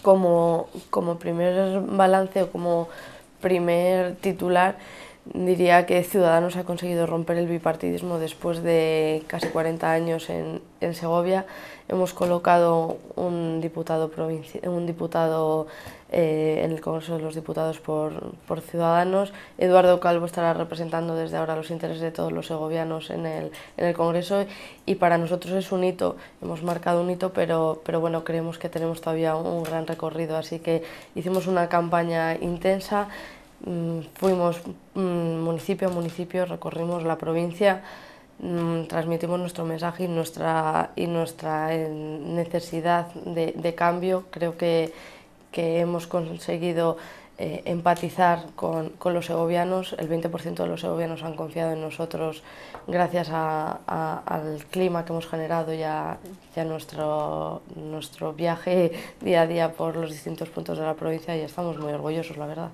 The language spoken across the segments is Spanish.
como, como primer balance o como primer titular Diría que Ciudadanos ha conseguido romper el bipartidismo después de casi 40 años en, Segovia. Hemos colocado un diputado, un diputado eh, en el Congreso de los Diputados por, Ciudadanos. Eduardo Calvo estará representando desde ahora los intereses de todos los segovianos en el, Congreso y para nosotros es un hito. Hemos marcado un hito, pero, pero bueno, creemos que tenemos todavía un gran recorrido. Así que hicimos una campaña intensa. Mm, fuimos mm, municipio a municipio, recorrimos la provincia, mm, transmitimos nuestro mensaje y nuestra, y nuestra eh, necesidad de, cambio. Creo que, hemos conseguido eh, empatizar con, los segovianos. El 20% de los segovianos han confiado en nosotros gracias al clima que hemos generado ya a, nuestro viaje día a día por los distintos puntos de la provincia y estamos muy orgullosos, la verdad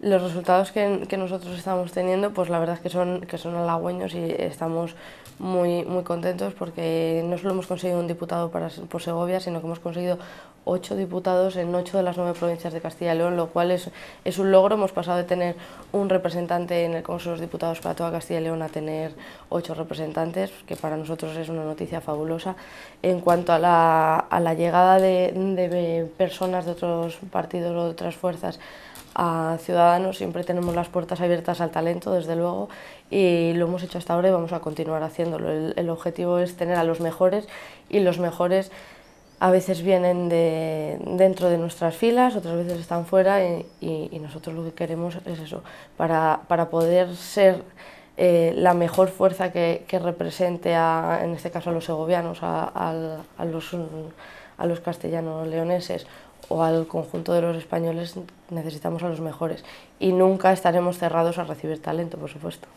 los resultados que, nosotros estamos teniendo, pues la verdad es que son, que son halagüeños y estamos muy, muy contentos porque no solo hemos conseguido un diputado para, por Segovia, sino que hemos conseguido ocho diputados en ocho de las nueve provincias de Castilla y León, lo cual es, es un logro. Hemos pasado de tener un representante en el Consejo de Diputados para toda Castilla y León a tener ocho representantes, que para nosotros es una noticia fabulosa. En cuanto a la, llegada de, de personas de otros partidos o de otras fuerzas, a Ciudadanos, siempre tenemos las puertas abiertas al talento, desde luego, y lo hemos hecho hasta ahora y vamos a continuar haciéndolo. El, objetivo es tener a los mejores y los mejores a veces vienen de, dentro de nuestras filas, otras veces están fuera y, nosotros lo que queremos es eso, para, poder ser eh, la mejor fuerza que, represente, a, en este caso a los segovianos, a, los, los castellanos leoneses o al conjunto de los españoles necesitamos a los mejores y nunca estaremos cerrados a recibir talento, por supuesto.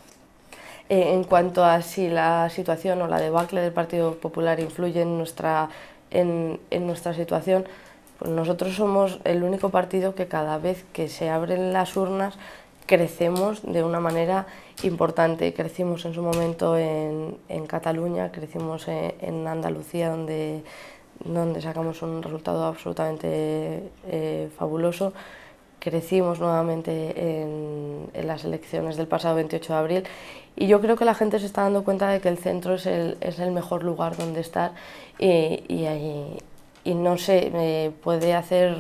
Eh, en cuanto a si la situación o la debacle del Partido Popular influye en nuestra, en, en nuestra situación, pues nosotros somos el único partido que cada vez que se abren las urnas crecemos de una manera importante. Crecimos en su momento en, en Cataluña, crecimos en Andalucía, donde donde sacamos un resultado absolutamente eh, fabuloso. Crecimos nuevamente en, las elecciones del pasado 28 de abril y yo creo que la gente se está dando cuenta de que el centro es el, es el mejor lugar donde estar y, y, ahí, y no sé, puede hacer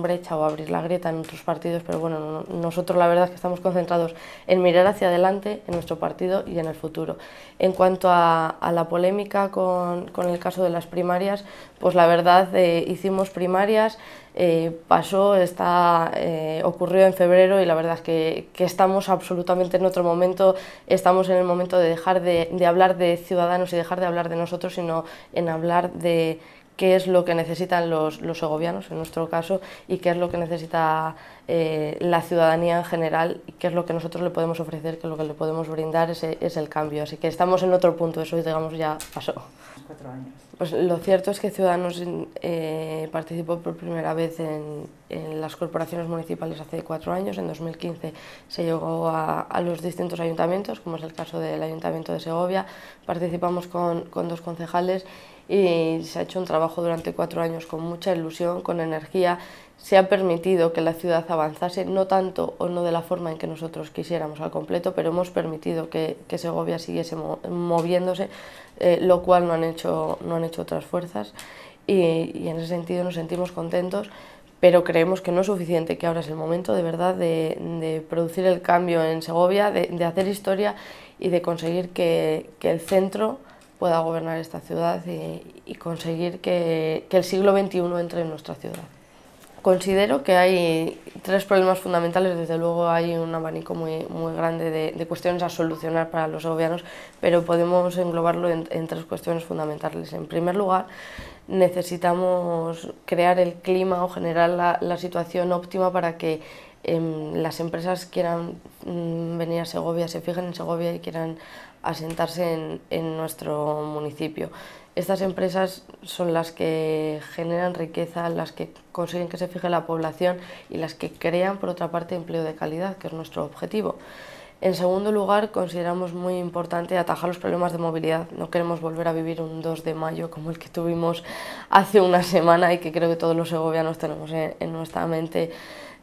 brecha o abrir la grieta en otros partidos, pero bueno, nosotros la verdad es que estamos concentrados en mirar hacia adelante, en nuestro partido y en el futuro. En cuanto a, la polémica con, con, el caso de las primarias, pues la verdad eh, hicimos primarias, eh, pasó, está, eh, ocurrió en febrero y la verdad es que, que, estamos absolutamente en otro momento, estamos en el momento de dejar de hablar de ciudadanos y dejar de hablar de nosotros, sino en hablar de qué es lo que necesitan los, los segovianos en nuestro caso y qué es lo que necesita eh, la ciudadanía en general, qué es lo que nosotros le podemos ofrecer, qué es lo que le podemos brindar, ese, es el cambio. Así que estamos en otro punto, eso digamos ya pasó. Cuatro años. Pues lo cierto es que Ciudadanos eh, participó por primera vez en, en, las corporaciones municipales hace cuatro años, en 2015 se llegó a, a, los distintos ayuntamientos, como es el caso del Ayuntamiento de Segovia, participamos con, con dos concejales y se ha hecho un trabajo durante cuatro años con mucha ilusión, con energía, se ha permitido que la ciudad avanzase, no tanto o no de la forma en que nosotros quisiéramos al completo, pero hemos permitido que, Segovia siguiese moviéndose, eh, lo cual no han hecho, no han hecho otras fuerzas. Y, en ese sentido nos sentimos contentos, pero creemos que no es suficiente, que ahora es el momento de verdad de, producir el cambio en Segovia, de, hacer historia y de conseguir que, el centro pueda gobernar esta ciudad y, conseguir que, que el siglo XXI entre en nuestra ciudad. Considero que hay tres problemas fundamentales, desde luego hay un abanico muy, muy grande de, cuestiones a solucionar para los segovianos, pero podemos englobarlo en, tres cuestiones fundamentales. En primer lugar, necesitamos crear el clima o generar la, situación óptima para que em, las empresas quieran mm, venir a Segovia, se fijen en Segovia y quieran asentarse en nuestro municipio estas empresas son las que generan riqueza, las que consiguen que se fije la población y las que crean, por otra parte, empleo de calidad, que es nuestro objetivo. En segundo lugar, consideramos muy importante atajar los problemas de movilidad. No queremos volver a vivir un 2 de mayo como el que tuvimos hace una semana y que creo que todos los segovianos tenemos en, nuestra mente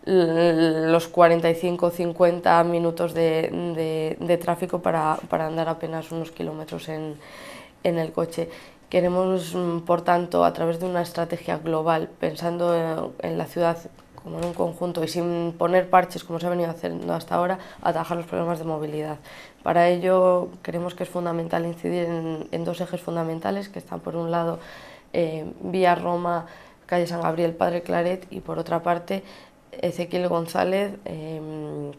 los 45 o 50 minutos de, tráfico para, andar apenas unos kilómetros en, en el coche Queremos, mm, por tanto, a través de una estrategia global, pensando eh, en la ciudad como en un conjunto y sin poner parches como se ha venido haciendo hasta ahora, atajar los problemas de movilidad. Para ello creemos que es fundamental incidir en, dos ejes fundamentales, que están por un lado eh, vía Roma, calle San Gabriel, Padre Claret y por otra parte Ezequiel González. Eh,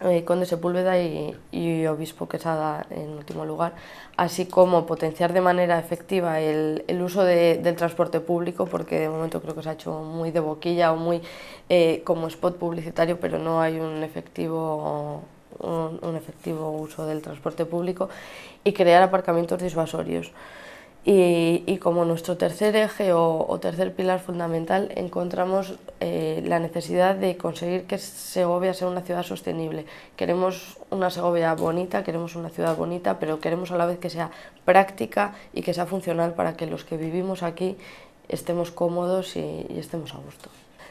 eh, Conde Sepúlveda y, Obispo Quesada en último lugar, así como potenciar de manera efectiva el, uso del transporte público, porque de momento creo que se ha hecho muy de boquilla o muy eh, como spot publicitario, pero no hay un efectivo un efectivo uso del transporte público y crear aparcamientos disuasorios. Y, y como nuestro tercer eje o, tercer pilar fundamental, encontramos eh, la necesidad de conseguir que Segovia sea una ciudad sostenible. Queremos una Segovia bonita, queremos una ciudad bonita, pero queremos a la vez que sea práctica y que sea funcional para que los que vivimos aquí estemos cómodos y estemos a gusto.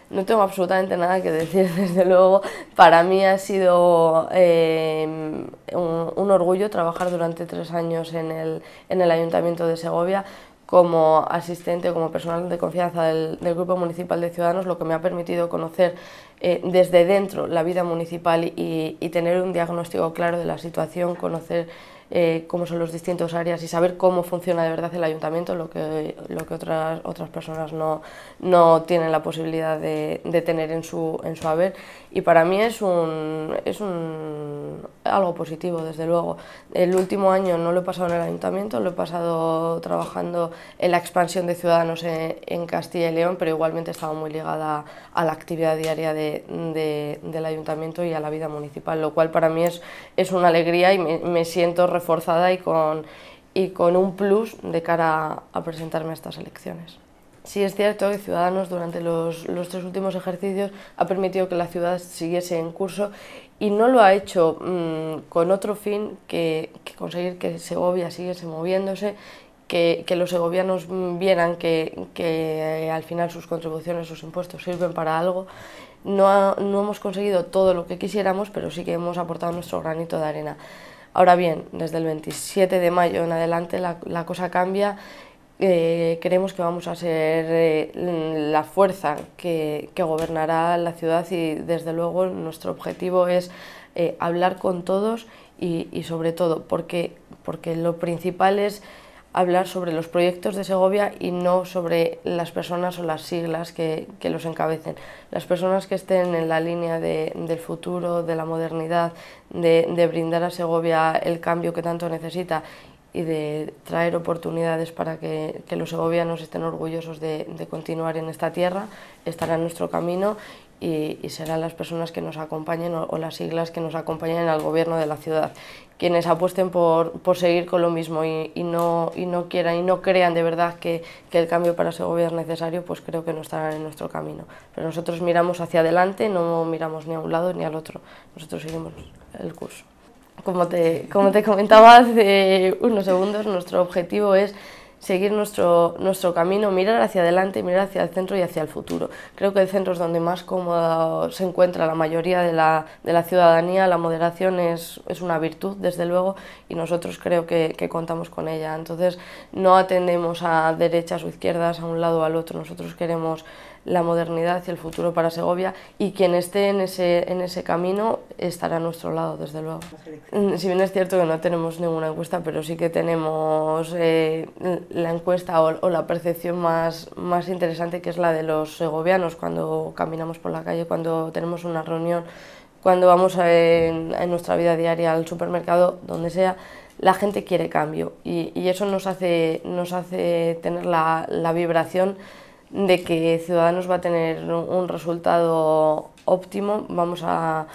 No tengo absolutamente nada que decir, desde luego. Para mí ha sido em, un, orgullo trabajar durante tres años en el, en el Ayuntamiento de Segovia como asistente, como personal de confianza del, Grupo Municipal de Ciudadanos, lo que me ha permitido conocer eh, desde dentro la vida municipal y, y, tener un diagnóstico claro de la situación, conocer eh, cómo son los distintos áreas y saber cómo funciona de verdad el ayuntamiento, lo que, lo que otras, otras personas no, no tienen la posibilidad de, de tener en su, en su haber. Y para mí es, un, es un, algo positivo, desde luego. El último año no lo he pasado en el ayuntamiento, lo he pasado trabajando en la expansión de Ciudadanos en, Castilla y León, pero igualmente he estado muy ligada a la actividad diaria de, de, del ayuntamiento y a la vida municipal, lo cual para mí es, es una alegría y me, me siento forzada y con, y con un plus de cara a, presentarme a estas elecciones. Sí es cierto que Ciudadanos durante los, los, tres últimos ejercicios ha permitido que la ciudad siguiese en curso y no lo ha hecho mm, con otro fin que, que, conseguir que Segovia siguiese moviéndose, que, que los segovianos mm, vieran que, que eh, al final sus contribuciones, sus impuestos sirven para algo. No, no hemos conseguido todo lo que quisiéramos, pero sí que hemos aportado nuestro granito de arena. Ahora bien, desde el 27 de mayo en adelante la, cosa cambia. Eh, creemos que vamos a ser eh, la fuerza que, que, gobernará la ciudad y desde luego nuestro objetivo es eh, hablar con todos y, y sobre todo porque, porque lo principal es hablar sobre los proyectos de Segovia y no sobre las personas o las siglas que, los encabecen. Las personas que estén en la línea del futuro, de la modernidad, de, brindar a Segovia el cambio que tanto necesita y de traer oportunidades para que, los segovianos estén orgullosos de, de, continuar en esta tierra, estará en nuestro camino y, serán las personas que nos acompañen o, las siglas que nos acompañen al gobierno de la ciudad, quienes apuesten por, por seguir con lo mismo y, y, no, y no quieran y no crean de verdad que, que, el cambio para ese gobierno es necesario, pues creo que no estarán en nuestro camino. Pero nosotros miramos hacia adelante, no miramos ni a un lado ni al otro, nosotros seguimos el curso. Como te, como te comentaba hace unos segundos, nuestro objetivo es seguir nuestro, nuestro camino, mirar hacia adelante, mirar hacia el centro y hacia el futuro. Creo que el centro es donde más cómoda se encuentra la mayoría de la, de la ciudadanía, la moderación es, es, una virtud, desde luego, y nosotros creo que, que, contamos con ella. Entonces, no atendemos a derechas o izquierdas, a un lado o al otro, nosotros queremos la modernidad y el futuro para Segovia y quien esté en ese, en ese camino estará a nuestro lado, desde luego. Mm, si bien es cierto que no tenemos ninguna encuesta, pero sí que tenemos eh, la encuesta o, la percepción más, más interesante que es la de los segovianos cuando caminamos por la calle, cuando tenemos una reunión, cuando vamos en, nuestra vida diaria al supermercado, donde sea, la gente quiere cambio y, eso nos hace, nos hace tener la, la vibración de que Ciudadanos va a tener un resultado óptimo. Vamos a,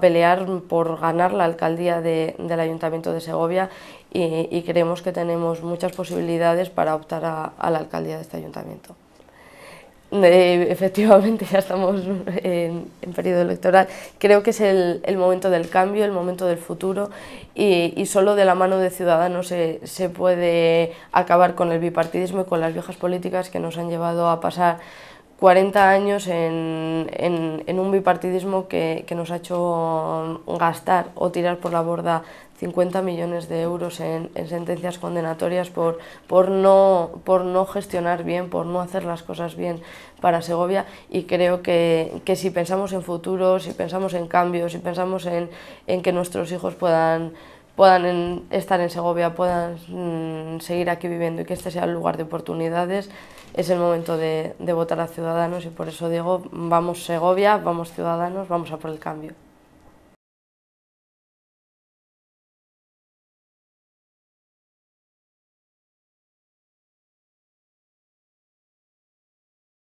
pelear por ganar la alcaldía de, del Ayuntamiento de Segovia y, creemos que tenemos muchas posibilidades para optar a la alcaldía de este ayuntamiento efectivamente, ya estamos en, periodo electoral. Creo que es el, momento del cambio, el momento del futuro y, y solo de la mano de Ciudadanos se, se puede acabar con el bipartidismo y con las viejas políticas que nos han llevado a pasar 40 años en, en, un bipartidismo que, nos ha hecho gastar o tirar por la borda 50 millones de euros en, sentencias condenatorias por, por, no, por no gestionar bien, por no hacer las cosas bien para Segovia y creo que, si pensamos en futuro, si pensamos en cambios, si pensamos en que nuestros hijos puedan puedan estar en Segovia, puedan mm, seguir aquí viviendo y que este sea el lugar de oportunidades, es el momento de, de votar a Ciudadanos y por eso digo, vamos Segovia, vamos Ciudadanos, vamos a por el cambio.